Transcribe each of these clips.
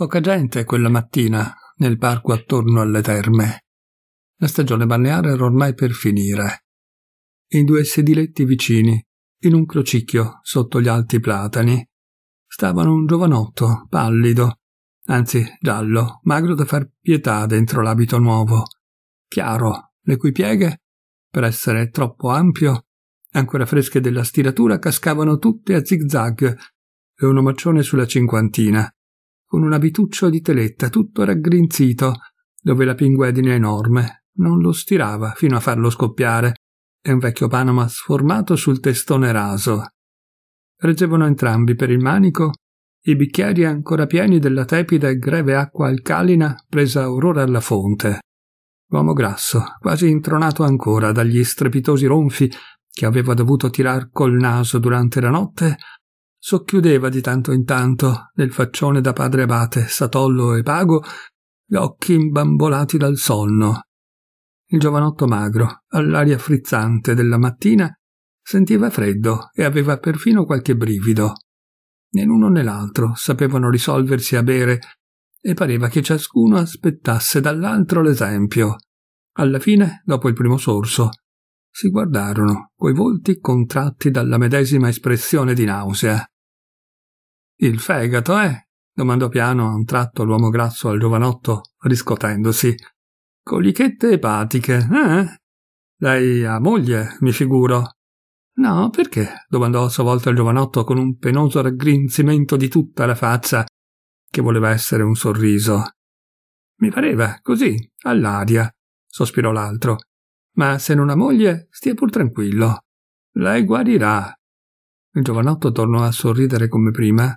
Poca gente quella mattina nel parco attorno alle terme. La stagione balneare era ormai per finire. In due sediletti vicini, in un crocicchio sotto gli alti platani, stavano un giovanotto pallido, anzi giallo, magro da far pietà dentro l'abito nuovo, chiaro, le cui pieghe, per essere troppo ampio, ancora fresche della stiratura, cascavano tutte a zigzag e un omaccione sulla cinquantina, con un abituccio di teletta tutto raggrinzito, dove la pinguedine enorme non lo stirava fino a farlo scoppiare, e un vecchio panama sformato sul testone raso. Reggevano entrambi per il manico i bicchieri ancora pieni della tepida e greve acqua alcalina presa or ora alla fonte. L'uomo grasso, quasi intronato ancora dagli strepitosi ronfi che aveva dovuto tirar col naso durante la notte, socchiudeva di tanto in tanto, nel faccione da padre abate, satollo e pago, gli occhi imbambolati dal sonno. Il giovanotto magro, all'aria frizzante della mattina, sentiva freddo e aveva perfino qualche brivido. Né l'uno né l'altro sapevano risolversi a bere e pareva che ciascuno aspettasse dall'altro l'esempio. Alla fine, dopo il primo sorso, si guardarono coi volti contratti dalla medesima espressione di nausea. Il fegato, eh? domandò piano a un tratto l'uomo grasso al giovanotto, riscotendosi. Colichette epatiche, eh? Lei ha moglie, mi figuro. No, perché? domandò a sua volta il giovanotto con un penoso raggrinzimento di tutta la faccia, che voleva essere un sorriso. Mi pareva, così, all'aria, sospirò l'altro. Ma se non ha moglie, stia pur tranquillo. Lei guarirà. Il giovanotto tornò a sorridere come prima.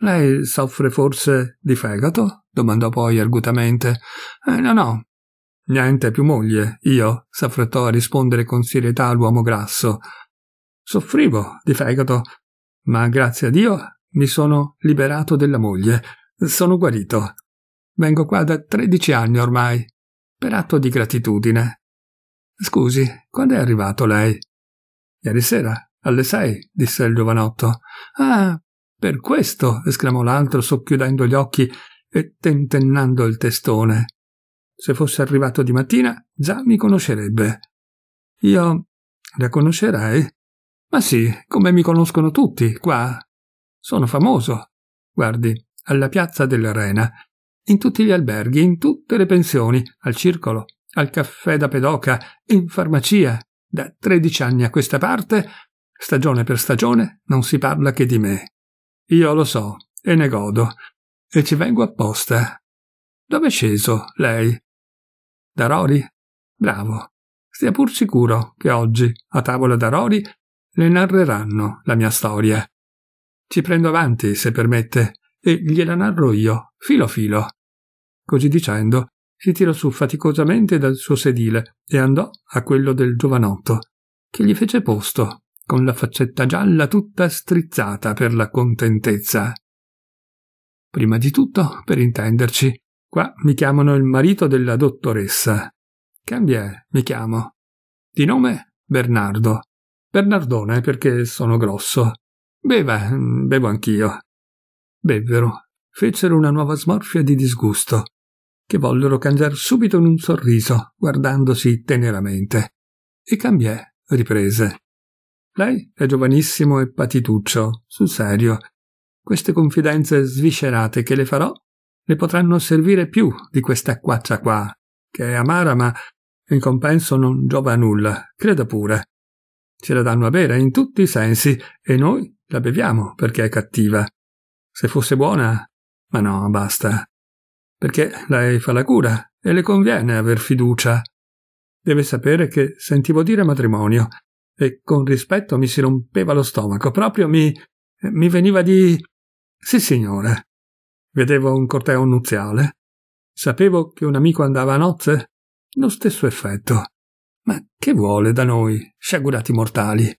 Lei soffre forse di fegato? domandò poi argutamente. Eh, no, no. Niente più moglie, io, s'affrettò a rispondere con serietà l'uomo grasso. Soffrivo di fegato, ma grazie a Dio mi sono liberato della moglie. Sono guarito. Vengo qua da tredici anni ormai, per atto di gratitudine. Scusi, quando è arrivato lei? Ieri sera, alle sei, disse il giovanotto. Ah, per questo, esclamò l'altro, socchiudendo gli occhi e tentennando il testone. Se fosse arrivato di mattina, già mi conoscerebbe. Io la conoscerei? Ma sì, come mi conoscono tutti, qua. Sono famoso. Guardi, alla piazza dell'Arena, in tutti gli alberghi, in tutte le pensioni, al circolo, al caffè da pedoca, in farmacia. Da tredici anni a questa parte, stagione per stagione, non si parla che di me. Io lo so e ne godo, e ci vengo apposta. Dove è sceso lei? Da Rory? Bravo. Stia pur sicuro che oggi, a tavola da Rory, le narreranno la mia storia. Ci prendo avanti, se permette, e gliela narro io, filo filo. Così dicendo, si tirò su faticosamente dal suo sedile e andò a quello del giovanotto, che gli fece posto, con la faccetta gialla tutta strizzata per la contentezza. Prima di tutto, per intenderci, qua mi chiamano il marito della dottoressa. Cambia, mi chiamo. Di nome Bernardo. Bernardone perché sono grosso. Beva, mm, bevo anch'io. Bevvero, fecero una nuova smorfia di disgusto che vollero cangiar subito in un sorriso, guardandosi teneramente. E cambiè, riprese. Lei è giovanissimo e patituccio, sul serio. Queste confidenze sviscerate che le farò le potranno servire più di questa quaccia qua, che è amara ma in compenso non giova a nulla, creda pure. Ce la danno a bere in tutti i sensi e noi la beviamo perché è cattiva. Se fosse buona... Ma no, basta perché lei fa la cura e le conviene aver fiducia. Deve sapere che sentivo dire matrimonio e con rispetto mi si rompeva lo stomaco, proprio mi... mi veniva di... Sì, signore. Vedevo un corteo nuziale. Sapevo che un amico andava a nozze. Lo stesso effetto. Ma che vuole da noi, sciagurati mortali?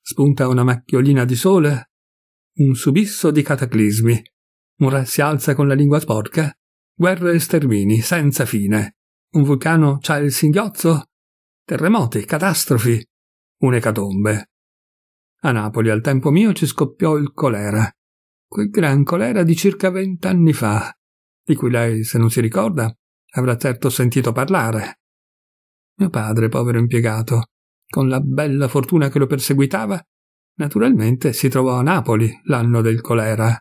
Spunta una macchiolina di sole? Un subisso di cataclismi. Un re si alza con la lingua sporca Guerre e stermini, senza fine. Un vulcano c'ha il singhiozzo? Terremoti, catastrofi, un'ecatombe. A Napoli al tempo mio ci scoppiò il colera. Quel gran colera di circa vent'anni fa, di cui lei, se non si ricorda, avrà certo sentito parlare. Mio padre, povero impiegato, con la bella fortuna che lo perseguitava, naturalmente si trovò a Napoli l'anno del colera.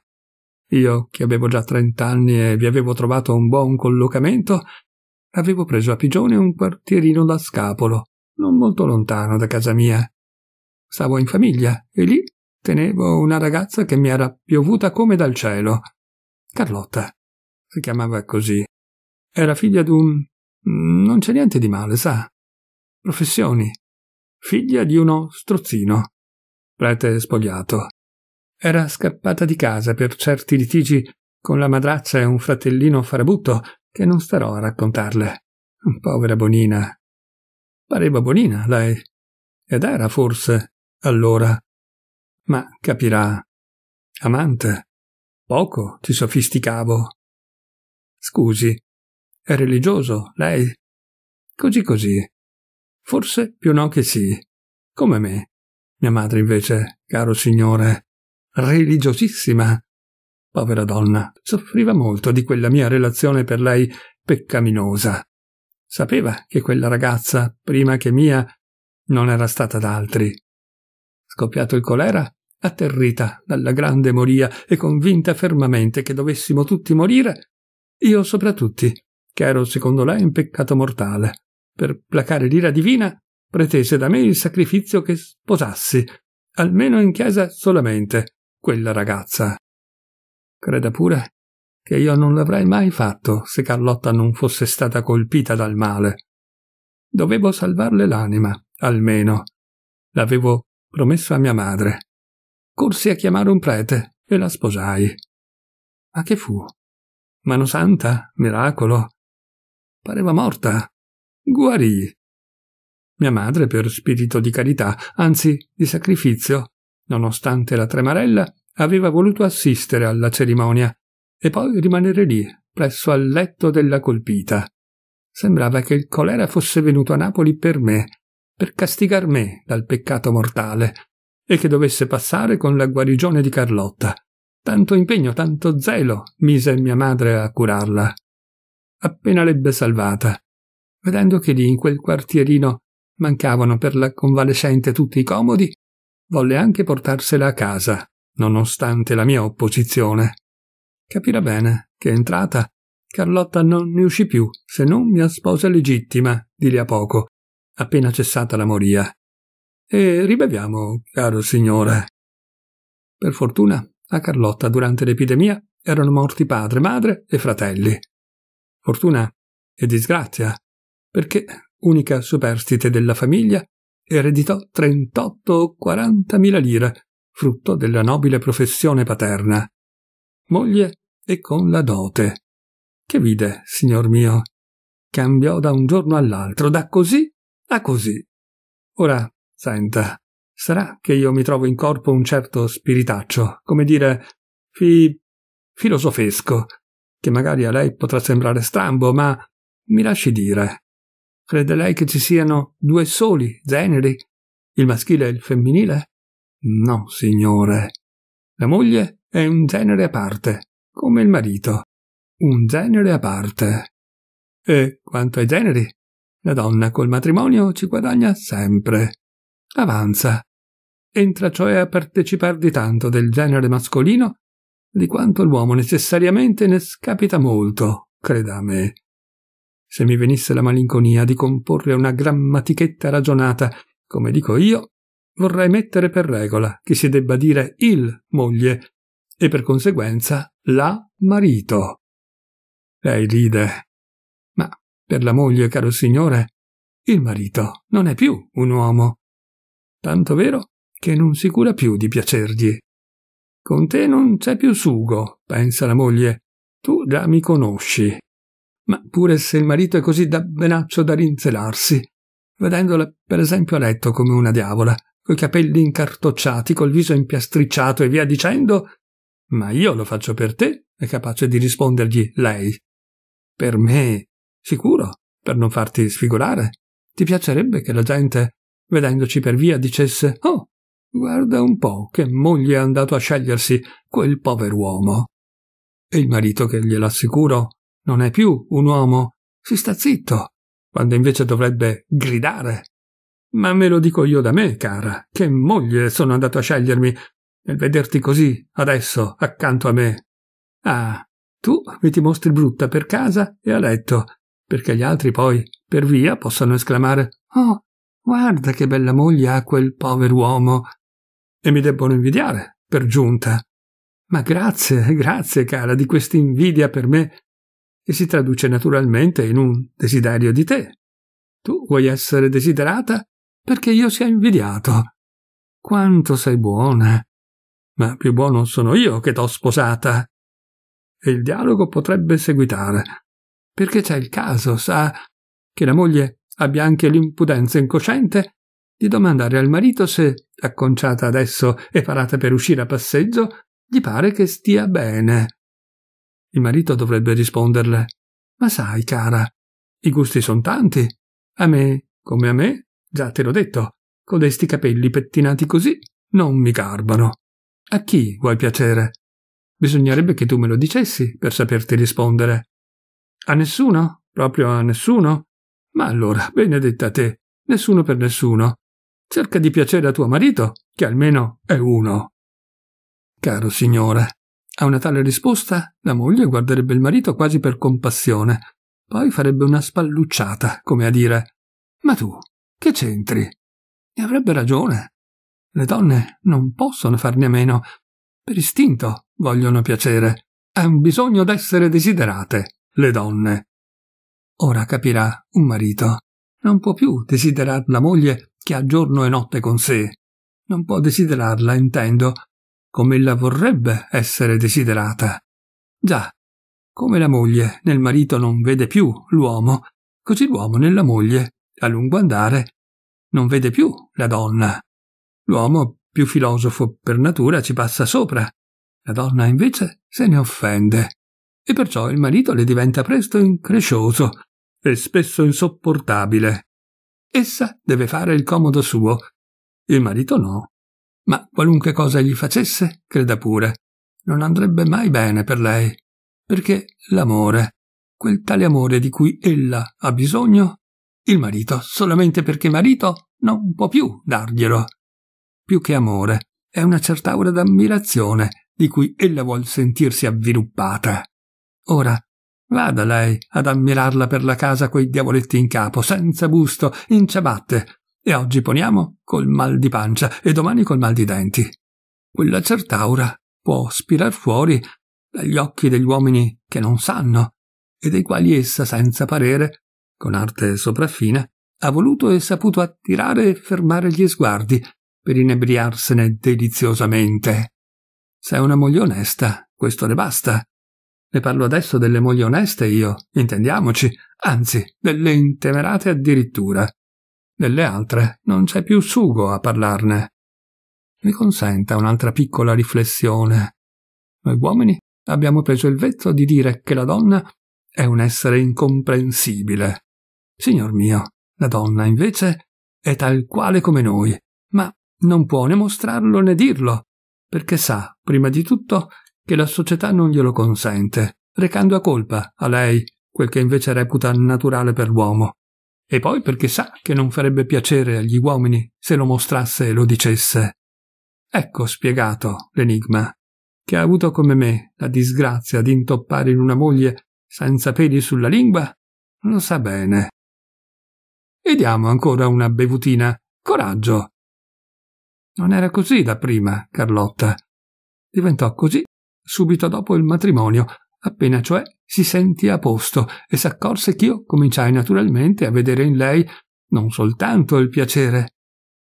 Io, che avevo già trent'anni e vi avevo trovato un buon collocamento, avevo preso a pigione un quartierino da scapolo, non molto lontano da casa mia. Stavo in famiglia e lì tenevo una ragazza che mi era piovuta come dal cielo. Carlotta. Si chiamava così. Era figlia di un... non c'è niente di male, sa. Professioni. Figlia di uno strozzino. Prete spogliato. Era scappata di casa per certi litigi con la madraccia e un fratellino farabutto che non starò a raccontarle. Povera Bonina. Pareva Bonina, lei. Ed era forse, allora. Ma capirà. Amante. Poco ci sofisticavo. Scusi. È religioso, lei? Così così. Forse più no che sì. Come me. Mia madre invece, caro signore religiosissima. Povera donna, soffriva molto di quella mia relazione per lei peccaminosa. Sapeva che quella ragazza, prima che mia, non era stata d'altri. Scoppiato il colera, atterrita dalla grande moria e convinta fermamente che dovessimo tutti morire, io soprattutto, che ero secondo lei in peccato mortale, per placare l'ira divina, pretese da me il sacrificio che sposassi, almeno in chiesa solamente, quella ragazza. Creda pure che io non l'avrei mai fatto se Carlotta non fosse stata colpita dal male. Dovevo salvarle l'anima, almeno. L'avevo promesso a mia madre. Corsi a chiamare un prete e la sposai. Ma che fu? Mano santa? Miracolo? Pareva morta. Guarì. Mia madre, per spirito di carità, anzi di sacrificio, nonostante la tremarella, aveva voluto assistere alla cerimonia e poi rimanere lì, presso al letto della colpita. Sembrava che il colera fosse venuto a Napoli per me, per castigar me dal peccato mortale, e che dovesse passare con la guarigione di Carlotta. Tanto impegno, tanto zelo mise mia madre a curarla. Appena l'ebbe salvata, vedendo che lì in quel quartierino mancavano per la convalescente tutti i comodi, volle anche portarsela a casa, nonostante la mia opposizione. Capirà bene che entrata Carlotta non ne uscì più se non mia sposa legittima, di lì a poco, appena cessata la moria. E ribeviamo, caro signore. Per fortuna, a Carlotta durante l'epidemia erano morti padre, madre e fratelli. Fortuna e disgrazia, perché unica superstite della famiglia ereditò 38 o 40 mila lire, frutto della nobile professione paterna. Moglie e con la dote. Che vide, signor mio? Cambiò da un giorno all'altro, da così a così. Ora, senta, sarà che io mi trovo in corpo un certo spiritaccio, come dire, fi... filosofesco, che magari a lei potrà sembrare strambo, ma mi lasci dire, Crede lei che ci siano due soli generi, il maschile e il femminile? No, signore. La moglie è un genere a parte, come il marito. Un genere a parte. E quanto ai generi, la donna col matrimonio ci guadagna sempre. Avanza. Entra cioè a partecipare di tanto del genere mascolino di quanto l'uomo necessariamente ne scapita molto, creda a me se mi venisse la malinconia di comporre una grammatichetta ragionata, come dico io, vorrei mettere per regola che si debba dire il moglie e per conseguenza la marito. Lei ride. Ma per la moglie, caro signore, il marito non è più un uomo. Tanto vero che non si cura più di piacergli. Con te non c'è più sugo, pensa la moglie. Tu già mi conosci ma pure se il marito è così da benaccio da rinzelarsi, vedendola per esempio a letto come una diavola, coi capelli incartocciati, col viso impiastricciato e via dicendo, ma io lo faccio per te, è capace di rispondergli lei. Per me, sicuro, per non farti sfigurare. Ti piacerebbe che la gente, vedendoci per via, dicesse Oh, guarda un po' che moglie è andato a scegliersi quel pover'uomo. E il marito che gliel'assicuro non è più un uomo. Si sta zitto, quando invece dovrebbe gridare. Ma me lo dico io da me, cara, che moglie sono andato a scegliermi nel vederti così, adesso, accanto a me. Ah, tu mi ti mostri brutta per casa e a letto, perché gli altri poi, per via, possano esclamare «Oh, guarda che bella moglie ha quel pover'uomo!» e mi debbono invidiare, per giunta. Ma grazie, grazie, cara, di quest'invidia per me e si traduce naturalmente in un desiderio di te. Tu vuoi essere desiderata perché io sia invidiato. Quanto sei buona! Ma più buono sono io che t'ho sposata. E il dialogo potrebbe seguitare, perché c'è il caso, sa, che la moglie abbia anche l'impudenza incosciente di domandare al marito se, acconciata adesso e parata per uscire a passeggio, gli pare che stia bene. Il marito dovrebbe risponderle Ma sai, cara, i gusti sono tanti. A me, come a me, già te l'ho detto, codesti capelli pettinati così non mi garbano. A chi vuoi piacere? Bisognerebbe che tu me lo dicessi per saperti rispondere. A nessuno? Proprio a nessuno? Ma allora, benedetta te, nessuno per nessuno. Cerca di piacere a tuo marito, che almeno è uno. Caro signore, a una tale risposta la moglie guarderebbe il marito quasi per compassione, poi farebbe una spallucciata, come a dire Ma tu, che c'entri? E avrebbe ragione. Le donne non possono farne a meno. Per istinto vogliono piacere. È un bisogno d'essere desiderate, le donne. Ora capirà un marito. Non può più desiderare la moglie che ha giorno e notte con sé. Non può desiderarla, intendo, come la vorrebbe essere desiderata. Già, come la moglie nel marito non vede più l'uomo, così l'uomo nella moglie, a lungo andare, non vede più la donna. L'uomo, più filosofo per natura, ci passa sopra. La donna invece se ne offende e perciò il marito le diventa presto increscioso e spesso insopportabile. Essa deve fare il comodo suo, il marito no ma qualunque cosa gli facesse, creda pure, non andrebbe mai bene per lei, perché l'amore, quel tale amore di cui ella ha bisogno, il marito, solamente perché marito, non può più darglielo. Più che amore, è una certa aura d'ammirazione di cui ella vuol sentirsi avviluppata. Ora, vada lei ad ammirarla per la casa coi diavoletti in capo, senza busto, in ciabatte, e oggi poniamo col mal di pancia e domani col mal di denti. Quella certaura può spirar fuori dagli occhi degli uomini che non sanno e dei quali essa senza parere, con arte sopraffina, ha voluto e saputo attirare e fermare gli sguardi per inebriarsene deliziosamente. Se è una moglie onesta, questo le basta. Ne parlo adesso delle mogli oneste io, intendiamoci, anzi, delle intemerate addirittura delle altre non c'è più sugo a parlarne. Mi consenta un'altra piccola riflessione. Noi uomini abbiamo preso il vezzo di dire che la donna è un essere incomprensibile. Signor mio, la donna invece è tal quale come noi, ma non può né mostrarlo né dirlo, perché sa, prima di tutto, che la società non glielo consente, recando a colpa a lei quel che invece reputa naturale per l'uomo. E poi perché sa che non farebbe piacere agli uomini se lo mostrasse e lo dicesse. Ecco spiegato l'enigma, che ha avuto come me la disgrazia di intoppare in una moglie senza peli sulla lingua, lo sa bene. E diamo ancora una bevutina. Coraggio! Non era così da prima, Carlotta. Diventò così subito dopo il matrimonio, appena cioè si sentì a posto e s'accorse ch'io cominciai naturalmente a vedere in lei non soltanto il piacere,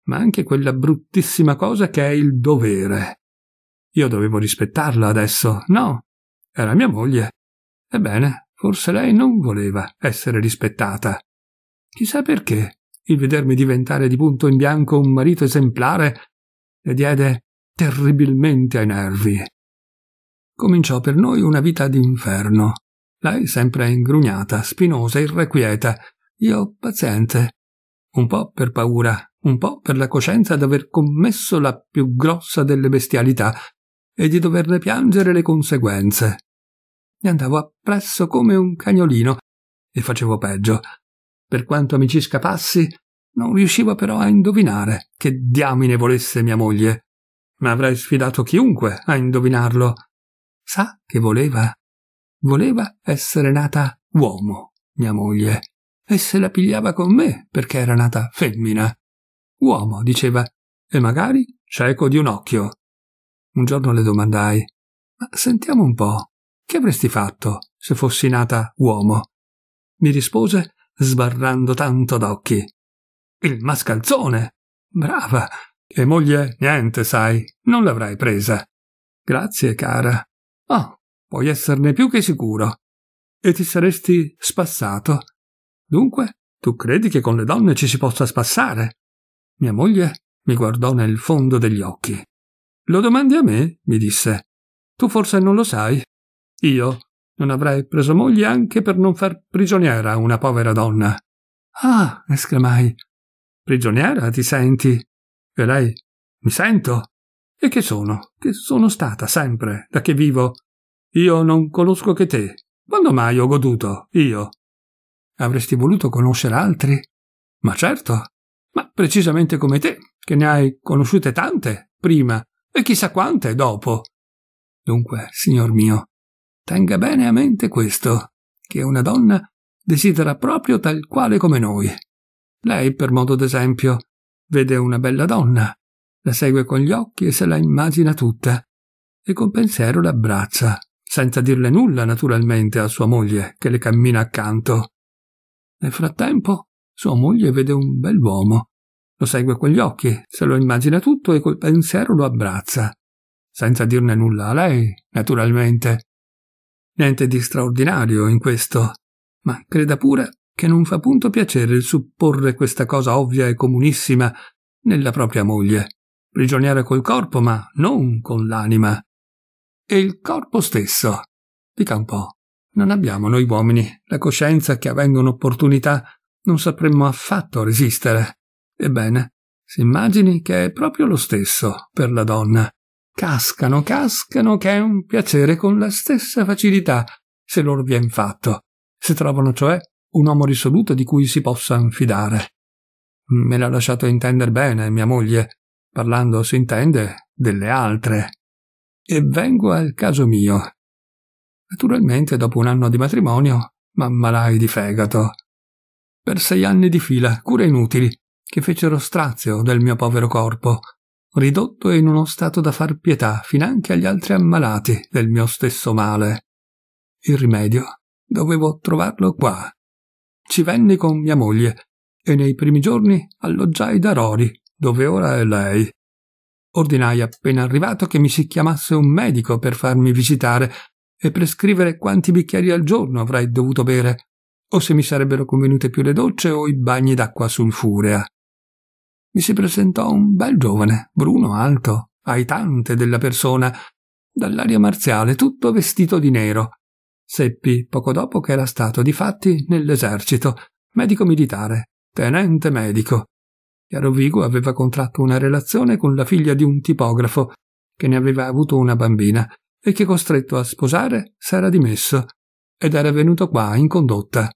ma anche quella bruttissima cosa che è il dovere. Io dovevo rispettarla adesso, no, era mia moglie. Ebbene, forse lei non voleva essere rispettata. Chissà perché il vedermi diventare di punto in bianco un marito esemplare le diede terribilmente ai nervi cominciò per noi una vita d'inferno. Lei sempre ingrugnata, spinosa, irrequieta, io paziente, un po' per paura, un po' per la coscienza d'aver commesso la più grossa delle bestialità e di doverne piangere le conseguenze. Mi andavo appresso come un cagnolino e facevo peggio. Per quanto mi ci scapassi, non riuscivo però a indovinare che diamine volesse mia moglie. Ma avrei sfidato chiunque a indovinarlo. Sa che voleva? Voleva essere nata uomo, mia moglie, e se la pigliava con me perché era nata femmina. Uomo, diceva, e magari cieco di un occhio. Un giorno le domandai, ma sentiamo un po', che avresti fatto se fossi nata uomo? Mi rispose sbarrando tanto d'occhi. Il mascalzone! Brava! E moglie, niente, sai, non l'avrai presa. Grazie, cara. Oh, puoi esserne più che sicuro. E ti saresti spassato. Dunque, tu credi che con le donne ci si possa spassare? Mia moglie mi guardò nel fondo degli occhi. Lo domandi a me? mi disse. Tu forse non lo sai. Io non avrei preso moglie anche per non far prigioniera una povera donna. Ah, esclamai. Prigioniera ti senti? E lei? Mi sento? E che sono? Che sono stata sempre, da che vivo? Io non conosco che te. Quando mai ho goduto, io? Avresti voluto conoscere altri? Ma certo, ma precisamente come te, che ne hai conosciute tante, prima, e chissà quante dopo. Dunque, signor mio, tenga bene a mente questo, che una donna desidera proprio tal quale come noi. Lei, per modo d'esempio, vede una bella donna, la segue con gli occhi e se la immagina tutta, e con pensiero l'abbraccia, senza dirle nulla naturalmente a sua moglie che le cammina accanto. Nel frattempo sua moglie vede un bell'uomo, lo segue con gli occhi, se lo immagina tutto e col pensiero lo abbraccia, senza dirne nulla a lei, naturalmente. Niente di straordinario in questo, ma creda pure che non fa punto piacere il supporre questa cosa ovvia e comunissima nella propria moglie prigioniera col corpo ma non con l'anima. E il corpo stesso. Dica un po', non abbiamo noi uomini la coscienza che avendo un'opportunità non sapremmo affatto resistere. Ebbene, si immagini che è proprio lo stesso per la donna. Cascano, cascano, che è un piacere con la stessa facilità, se loro vien fatto, se trovano cioè un uomo risoluto di cui si possa fidare. Me l'ha lasciato intendere bene mia moglie, parlando si intende delle altre. E vengo al caso mio. Naturalmente dopo un anno di matrimonio m'ammalai di fegato. Per sei anni di fila, cure inutili, che fecero strazio del mio povero corpo, ridotto in uno stato da far pietà fin anche agli altri ammalati del mio stesso male. Il rimedio dovevo trovarlo qua. Ci venni con mia moglie e nei primi giorni alloggiai da Rori, dove ora è lei? Ordinai appena arrivato che mi si chiamasse un medico per farmi visitare e prescrivere quanti bicchieri al giorno avrei dovuto bere, o se mi sarebbero convenute più le docce o i bagni d'acqua sulfurea. Mi si presentò un bel giovane, bruno, alto, aitante della persona, dall'aria marziale, tutto vestito di nero. Seppi poco dopo che era stato di fatti, nell'esercito, medico militare, tenente medico, Chiarovigo aveva contratto una relazione con la figlia di un tipografo, che ne aveva avuto una bambina, e che costretto a sposare s'era dimesso, ed era venuto qua in condotta.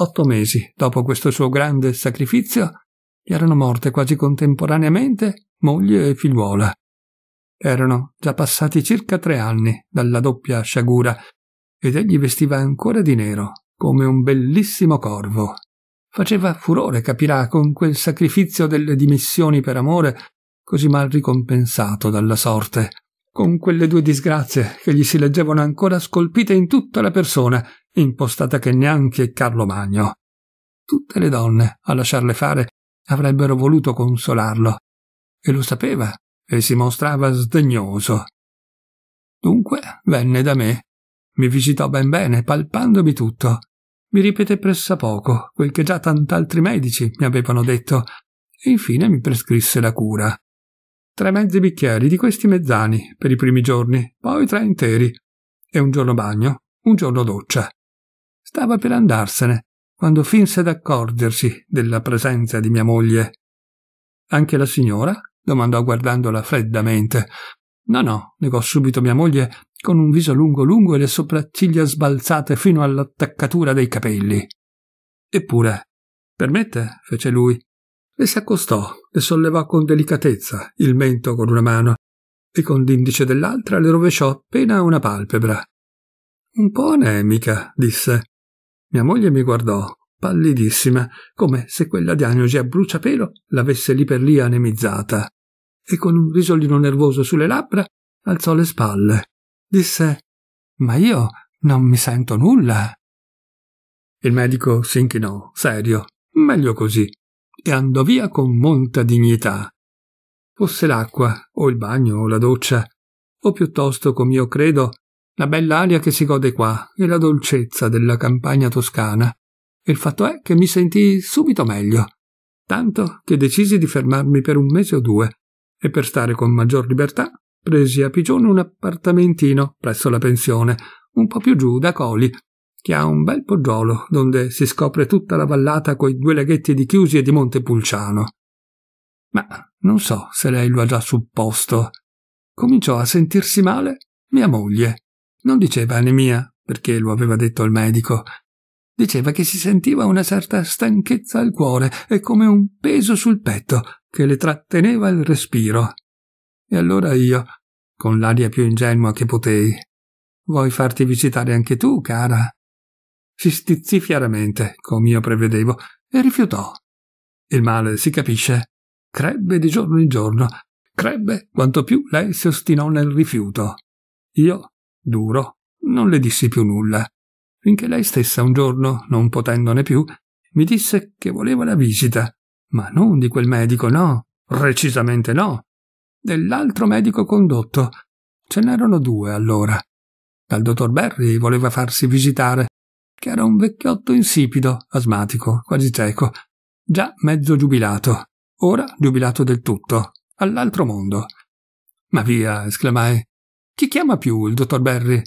Otto mesi dopo questo suo grande sacrificio, gli erano morte quasi contemporaneamente moglie e figliuola. Erano già passati circa tre anni dalla doppia sciagura ed egli vestiva ancora di nero, come un bellissimo corvo. Faceva furore Capirà con quel sacrificio delle dimissioni per amore così mal ricompensato dalla sorte, con quelle due disgrazie che gli si leggevano ancora scolpite in tutta la persona, impostata che neanche Carlo Magno. Tutte le donne, a lasciarle fare, avrebbero voluto consolarlo, e lo sapeva, e si mostrava sdegnoso. Dunque venne da me, mi visitò ben bene, palpandomi tutto, mi ripete pressappoco quel che già tant'altri medici mi avevano detto e infine mi prescrisse la cura. Tre mezzi bicchieri di questi mezzani per i primi giorni, poi tre interi, e un giorno bagno, un giorno doccia. Stava per andarsene quando finse d'accorgersi della presenza di mia moglie. Anche la signora? domandò guardandola freddamente. No, no, negò subito mia moglie con un viso lungo lungo e le sopracciglia sbalzate fino all'attaccatura dei capelli. Eppure, permette, fece lui. Le si accostò, e sollevò con delicatezza il mento con una mano e con l'indice dell'altra le rovesciò appena una palpebra. Un po' anemica, disse. Mia moglie mi guardò, pallidissima, come se quella diagnosi a bruciapelo l'avesse lì per lì anemizzata, e con un risolino nervoso sulle labbra alzò le spalle disse Ma io non mi sento nulla. Il medico si inchinò, serio, meglio così, e andò via con molta dignità. Fosse l'acqua, o il bagno, o la doccia, o piuttosto, come io credo, la bella aria che si gode qua e la dolcezza della campagna toscana. Il fatto è che mi sentii subito meglio, tanto che decisi di fermarmi per un mese o due e per stare con maggior libertà presi a Pigione un appartamentino presso la pensione, un po' più giù da Coli, che ha un bel poggiolo donde si scopre tutta la vallata coi due laghetti di Chiusi e di Montepulciano. Ma non so se lei lo ha già supposto. Cominciò a sentirsi male mia moglie. Non diceva anemia, perché lo aveva detto il medico. Diceva che si sentiva una certa stanchezza al cuore e come un peso sul petto che le tratteneva il respiro. E allora io, con l'aria più ingenua che potei, vuoi farti visitare anche tu, cara? Si stizzì fieramente, come io prevedevo, e rifiutò. Il male, si capisce, crebbe di giorno in giorno, crebbe quanto più lei si ostinò nel rifiuto. Io, duro, non le dissi più nulla, finché lei stessa un giorno, non potendone più, mi disse che voleva la visita, ma non di quel medico, no, recisamente no, dell'altro medico condotto. Ce n'erano due allora. Dal dottor Berry voleva farsi visitare, che era un vecchiotto insipido, asmatico, quasi cieco, già mezzo giubilato, ora giubilato del tutto, all'altro mondo. Ma via, esclamai, chi chiama più il dottor Berry?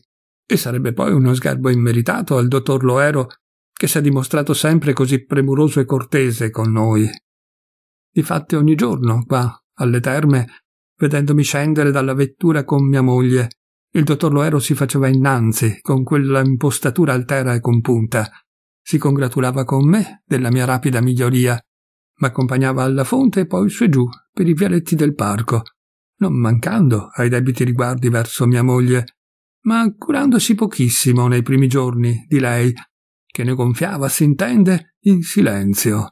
E sarebbe poi uno sgarbo immeritato al dottor Loero, che si è dimostrato sempre così premuroso e cortese con noi. Difatti ogni giorno, qua, alle terme, vedendomi scendere dalla vettura con mia moglie. Il dottor Loero si faceva innanzi, con quella impostatura altera e compunta. Si congratulava con me della mia rapida miglioria. M'accompagnava alla fonte e poi su e giù, per i vialetti del parco, non mancando ai debiti riguardi verso mia moglie, ma curandosi pochissimo nei primi giorni di lei, che ne gonfiava, si intende, in silenzio.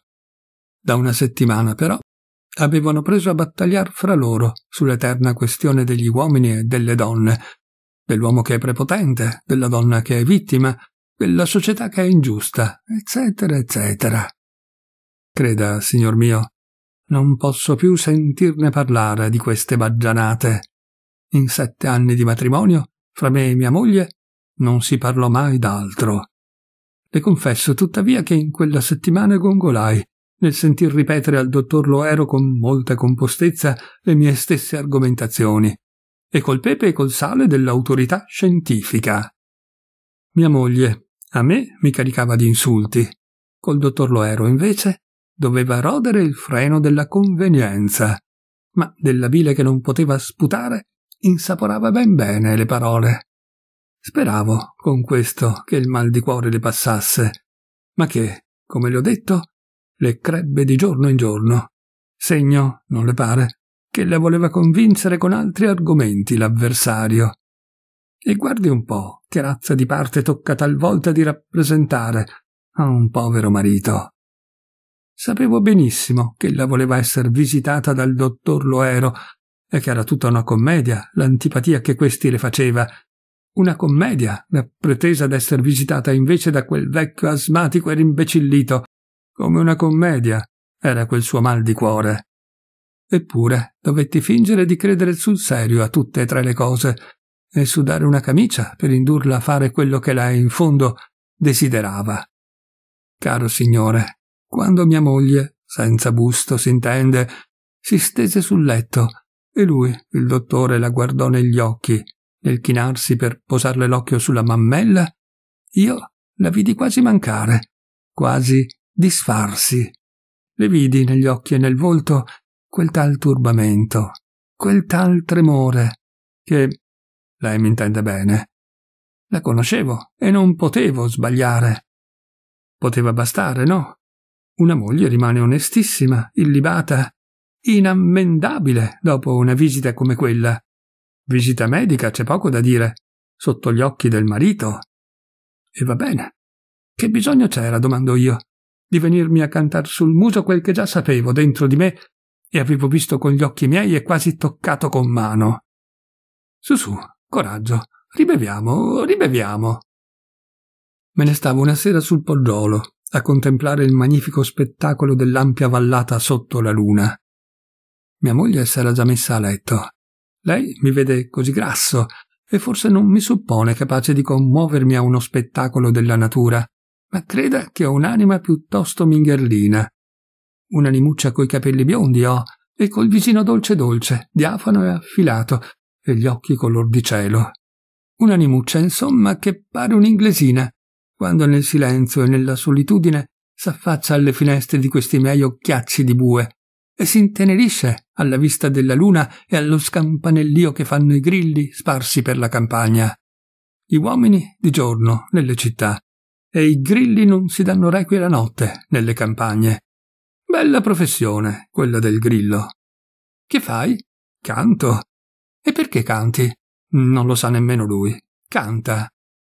Da una settimana però avevano preso a battagliar fra loro sull'eterna questione degli uomini e delle donne, dell'uomo che è prepotente, della donna che è vittima, della società che è ingiusta, eccetera, eccetera. Creda, signor mio, non posso più sentirne parlare di queste baggianate. In sette anni di matrimonio, fra me e mia moglie, non si parlò mai d'altro. Le confesso tuttavia che in quella settimana gongolai nel sentir ripetere al dottor Loero con molta compostezza le mie stesse argomentazioni, e col pepe e col sale dell'autorità scientifica. Mia moglie, a me, mi caricava di insulti. Col dottor Loero, invece, doveva rodere il freno della convenienza, ma della bile che non poteva sputare insaporava ben bene le parole. Speravo, con questo, che il mal di cuore le passasse, ma che, come le ho detto, le crebbe di giorno in giorno. Segno, non le pare, che la voleva convincere con altri argomenti l'avversario. E guardi un po' che razza di parte tocca talvolta di rappresentare a un povero marito. Sapevo benissimo che la voleva essere visitata dal dottor Loero e che era tutta una commedia l'antipatia che questi le faceva. Una commedia, la pretesa d'essere visitata invece da quel vecchio asmatico e rimbecillito come una commedia, era quel suo mal di cuore. Eppure dovetti fingere di credere sul serio a tutte e tre le cose e sudare una camicia per indurla a fare quello che lei in fondo desiderava. Caro signore, quando mia moglie, senza busto si intende, si stese sul letto e lui, il dottore, la guardò negli occhi nel chinarsi per posarle l'occhio sulla mammella, io la vidi quasi mancare, quasi disfarsi. Le vidi negli occhi e nel volto quel tal turbamento, quel tal tremore, che, lei mi intende bene, la conoscevo e non potevo sbagliare. Poteva bastare, no? Una moglie rimane onestissima, illibata, inammendabile dopo una visita come quella. Visita medica, c'è poco da dire, sotto gli occhi del marito. E va bene. Che bisogno c'era, domando io, di venirmi a cantar sul muso quel che già sapevo dentro di me e avevo visto con gli occhi miei e quasi toccato con mano. Su su, coraggio, ribeviamo, ribeviamo. Me ne stavo una sera sul poggiolo a contemplare il magnifico spettacolo dell'ampia vallata sotto la luna. Mia moglie s'era già messa a letto. Lei mi vede così grasso e forse non mi suppone capace di commuovermi a uno spettacolo della natura, ma creda che ho un'anima piuttosto mingherlina. Un'animuccia coi capelli biondi ho, e col visino dolce dolce, diafano e affilato, e gli occhi color di cielo. Un'animuccia, insomma, che pare un'inglesina, quando nel silenzio e nella solitudine s'affaccia alle finestre di questi miei occhiacci di bue e si intenerisce alla vista della luna e allo scampanellio che fanno i grilli sparsi per la campagna. I uomini di giorno nelle città e i grilli non si danno requie la notte nelle campagne. Bella professione, quella del grillo. Che fai? Canto. E perché canti? Non lo sa nemmeno lui. Canta.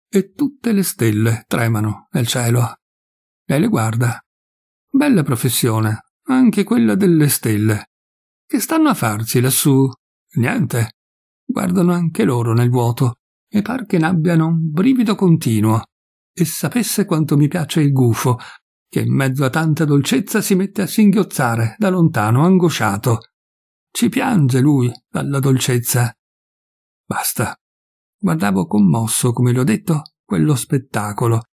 E tutte le stelle tremano nel cielo. Lei le guarda. Bella professione, anche quella delle stelle. Che stanno a farci lassù? Niente. Guardano anche loro nel vuoto e par che n'abbiano un brivido continuo e sapesse quanto mi piace il gufo, che in mezzo a tanta dolcezza si mette a singhiozzare da lontano, angosciato. Ci piange lui dalla dolcezza. Basta. Guardavo commosso, come le ho detto, quello spettacolo,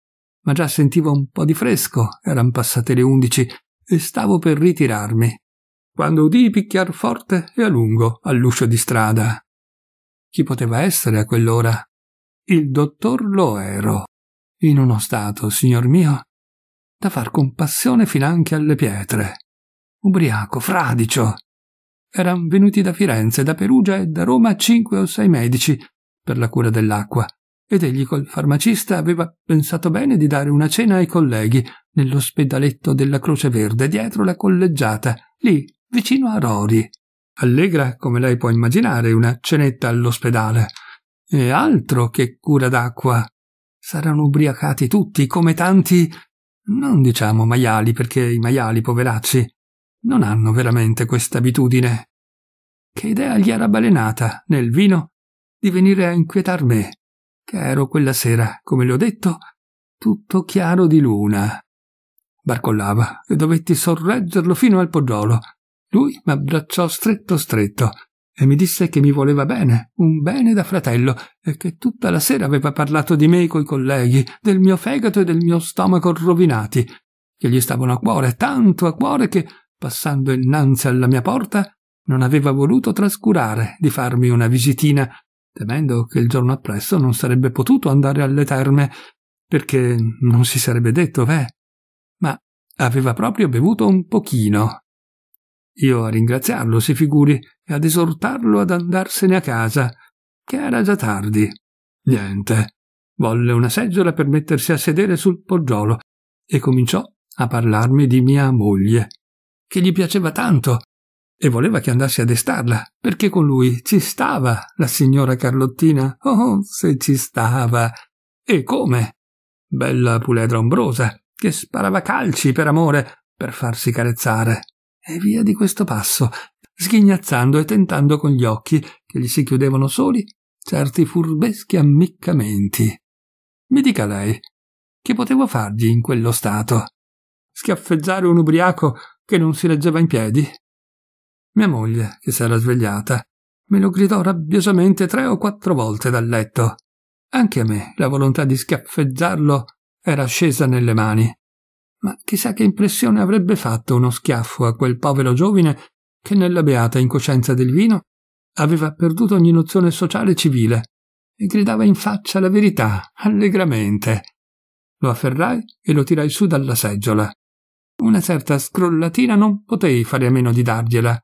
ma già sentivo un po' di fresco, eran passate le undici, e stavo per ritirarmi, quando udii picchiar forte e a lungo all'uscio di strada. Chi poteva essere a quell'ora? Il dottor Loero in uno stato, signor mio, da far compassione finanche alle pietre. Ubriaco, fradicio. Eran venuti da Firenze, da Perugia e da Roma cinque o sei medici per la cura dell'acqua, ed egli col farmacista aveva pensato bene di dare una cena ai colleghi nell'ospedaletto della Croce Verde, dietro la collegiata, lì, vicino a Rori. Allegra, come lei può immaginare, una cenetta all'ospedale. E altro che cura d'acqua! Saranno ubriacati tutti, come tanti... non diciamo maiali, perché i maiali, poveracci, non hanno veramente questa abitudine. Che idea gli era balenata, nel vino, di venire a inquietar me, che ero quella sera, come le ho detto, tutto chiaro di luna. Barcollava e dovetti sorreggerlo fino al poggiolo. Lui mi abbracciò stretto stretto e mi disse che mi voleva bene, un bene da fratello, e che tutta la sera aveva parlato di me coi colleghi, del mio fegato e del mio stomaco rovinati, che gli stavano a cuore, tanto a cuore che, passando innanzi alla mia porta, non aveva voluto trascurare di farmi una visitina, temendo che il giorno appresso non sarebbe potuto andare alle terme, perché non si sarebbe detto, beh, Ma aveva proprio bevuto un pochino io a ringraziarlo, si figuri, e ad esortarlo ad andarsene a casa, che era già tardi. Niente. Volle una seggiola per mettersi a sedere sul poggiolo e cominciò a parlarmi di mia moglie, che gli piaceva tanto e voleva che andassi a destarla, perché con lui ci stava la signora Carlottina. Oh, se ci stava! E come? Bella puledra ombrosa, che sparava calci per amore, per farsi carezzare e via di questo passo, sghignazzando e tentando con gli occhi, che gli si chiudevano soli, certi furbeschi ammiccamenti. Mi dica lei, che potevo fargli in quello stato? Schiaffeggiare un ubriaco che non si reggeva in piedi? Mia moglie, che s'era svegliata, me lo gridò rabbiosamente tre o quattro volte dal letto. Anche a me la volontà di schiaffeggiarlo era scesa nelle mani ma chissà che impressione avrebbe fatto uno schiaffo a quel povero giovine che nella beata incoscienza del vino aveva perduto ogni nozione sociale e civile e gridava in faccia la verità allegramente. Lo afferrai e lo tirai su dalla seggiola. Una certa scrollatina non potei fare a meno di dargliela,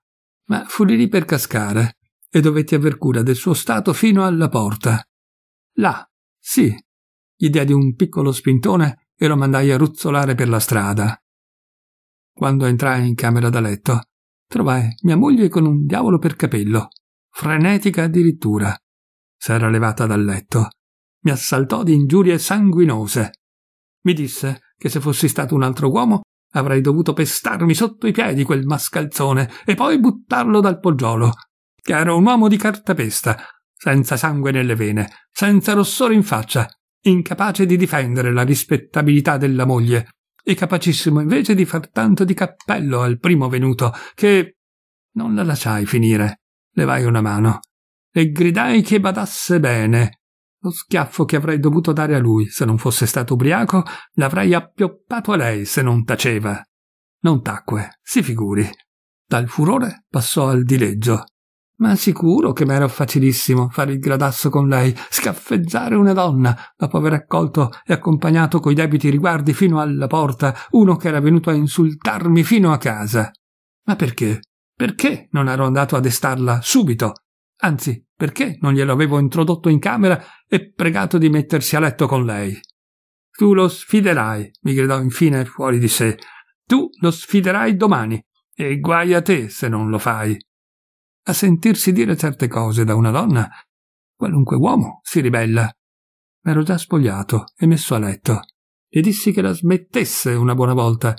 ma fu lì per cascare e dovetti aver cura del suo stato fino alla porta. Là, sì, gli diedi un piccolo spintone e lo mandai a ruzzolare per la strada. Quando entrai in camera da letto, trovai mia moglie con un diavolo per capello, frenetica addirittura. S'era levata dal letto. Mi assaltò di ingiurie sanguinose. Mi disse che se fossi stato un altro uomo avrei dovuto pestarmi sotto i piedi quel mascalzone e poi buttarlo dal poggiolo, che ero un uomo di cartapesta, senza sangue nelle vene, senza rossore in faccia, incapace di difendere la rispettabilità della moglie, e capacissimo invece di far tanto di cappello al primo venuto, che non la lasciai finire. Levai una mano e gridai che badasse bene. Lo schiaffo che avrei dovuto dare a lui se non fosse stato ubriaco l'avrei appioppato a lei se non taceva. Non tacque, si figuri. Dal furore passò al dileggio. Ma sicuro che m'era facilissimo fare il gradasso con lei, scaffeggiare una donna, dopo aver accolto e accompagnato coi debiti riguardi fino alla porta uno che era venuto a insultarmi fino a casa. Ma perché? Perché non ero andato a destarla subito? Anzi, perché non glielo avevo introdotto in camera e pregato di mettersi a letto con lei? Tu lo sfiderai, mi gridò infine fuori di sé. Tu lo sfiderai domani, e guai a te se non lo fai a sentirsi dire certe cose da una donna, qualunque uomo si ribella. M'ero già spogliato e messo a letto. Le dissi che la smettesse una buona volta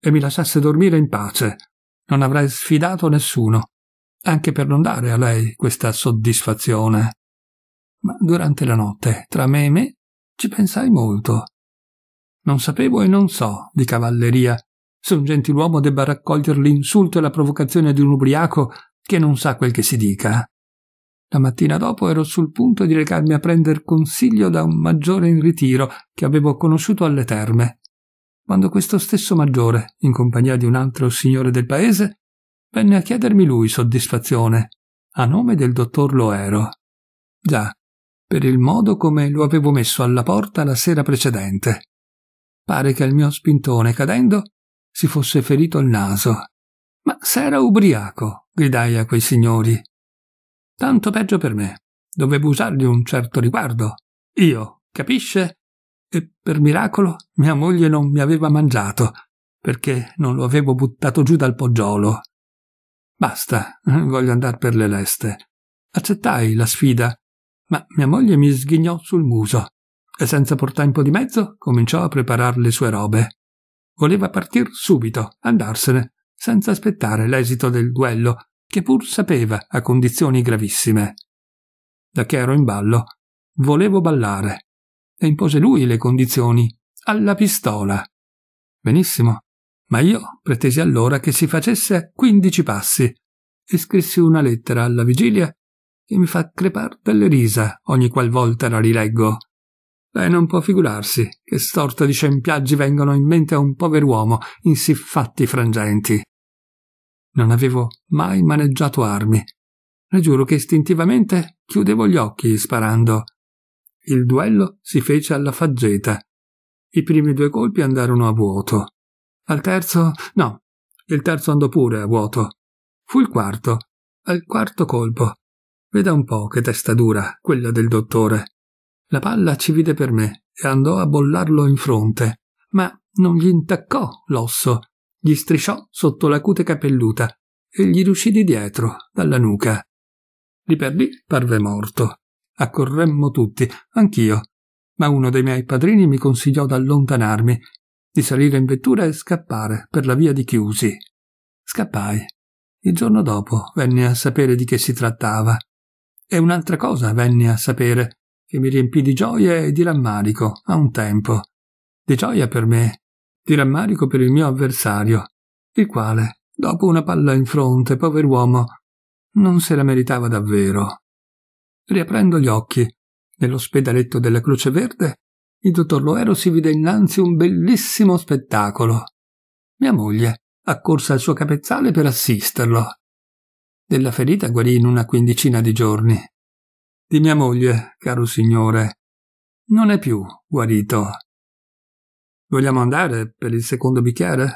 e mi lasciasse dormire in pace. Non avrei sfidato nessuno, anche per non dare a lei questa soddisfazione. Ma durante la notte, tra me e me, ci pensai molto. Non sapevo e non so di cavalleria se un gentiluomo debba raccogliere l'insulto e la provocazione di un ubriaco che non sa quel che si dica. La mattina dopo ero sul punto di recarmi a prendere consiglio da un maggiore in ritiro che avevo conosciuto alle terme, quando questo stesso maggiore, in compagnia di un altro signore del paese, venne a chiedermi lui soddisfazione, a nome del dottor Loero. Già, per il modo come lo avevo messo alla porta la sera precedente. Pare che al mio spintone cadendo si fosse ferito il naso ma se era ubriaco, gridai a quei signori. Tanto peggio per me. Dovevo usargli un certo riguardo. Io, capisce? E per miracolo mia moglie non mi aveva mangiato, perché non lo avevo buttato giù dal poggiolo. Basta, voglio andare per le leste. Accettai la sfida, ma mia moglie mi sghignò sul muso e senza portar tempo di mezzo cominciò a preparare le sue robe. Voleva partir subito, andarsene, senza aspettare l'esito del duello, che pur sapeva a condizioni gravissime. Da che ero in ballo, volevo ballare, e impose lui le condizioni, alla pistola. Benissimo, ma io pretesi allora che si facesse a quindici passi, e scrissi una lettera alla vigilia che mi fa crepar dalle risa ogni qualvolta la rileggo. Lei non può figurarsi che sorta di scempiaggi vengono in mente a un pover'uomo in siffatti frangenti. Non avevo mai maneggiato armi. Le giuro che istintivamente chiudevo gli occhi sparando. Il duello si fece alla faggeta. I primi due colpi andarono a vuoto. Al terzo, no, il terzo andò pure a vuoto. Fu il quarto, al quarto colpo. Veda un po' che testa dura, quella del dottore. La palla ci vide per me e andò a bollarlo in fronte, ma non gli intaccò l'osso, gli strisciò sotto la cute capelluta e gli riuscì di dietro, dalla nuca. Lì per lì parve morto. Accorremmo tutti, anch'io, ma uno dei miei padrini mi consigliò d'allontanarmi, di salire in vettura e scappare per la via di Chiusi. Scappai. Il giorno dopo venne a sapere di che si trattava. E un'altra cosa venne a sapere, che mi riempì di gioia e di rammarico a un tempo. Di gioia per me, di rammarico per il mio avversario, il quale, dopo una palla in fronte, pover'uomo, non se la meritava davvero. Riaprendo gli occhi, nell'ospedaletto della Croce Verde, il dottor Loero si vide innanzi un bellissimo spettacolo. Mia moglie accorsa al suo capezzale per assisterlo. Della ferita guarì in una quindicina di giorni. Di mia moglie, caro signore, non è più guarito. Vogliamo andare per il secondo bicchiere?